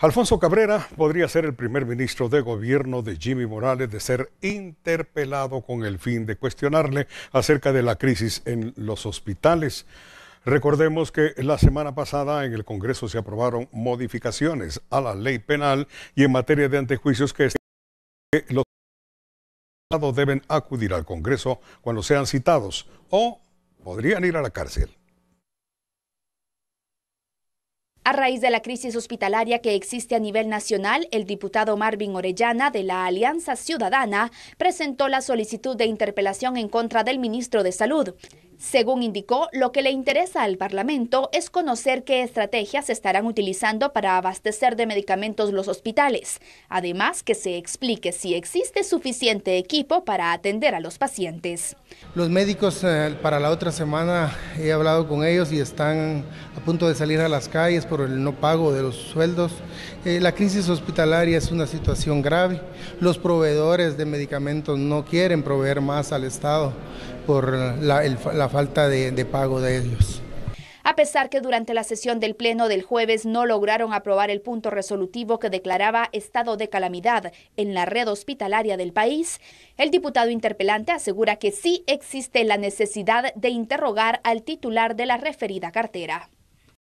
Alfonso Cabrera podría ser el primer ministro de gobierno de Jimmy Morales de ser interpelado con el fin de cuestionarle acerca de la crisis en los hospitales. Recordemos que la semana pasada en el Congreso se aprobaron modificaciones a la ley penal y en materia de antejuicios que este los deben acudir al Congreso cuando sean citados o podrían ir a la cárcel. A raíz de la crisis hospitalaria que existe a nivel nacional, el diputado Marvin Orellana de la Alianza Ciudadana presentó la solicitud de interpelación en contra del ministro de Salud. Según indicó, lo que le interesa al Parlamento es conocer qué estrategias se estarán utilizando para abastecer de medicamentos los hospitales, además que se explique si existe suficiente equipo para atender a los pacientes. Los médicos eh, para la otra semana he hablado con ellos y están a punto de salir a las calles por el no pago de los sueldos. Eh, la crisis hospitalaria es una situación grave. Los proveedores de medicamentos no quieren proveer más al Estado por la, falta de, de pago de ellos. A pesar que durante la sesión del Pleno del jueves no lograron aprobar el punto resolutivo que declaraba estado de calamidad en la red hospitalaria del país, el diputado interpelante asegura que sí existe la necesidad de interrogar al titular de la referida cartera.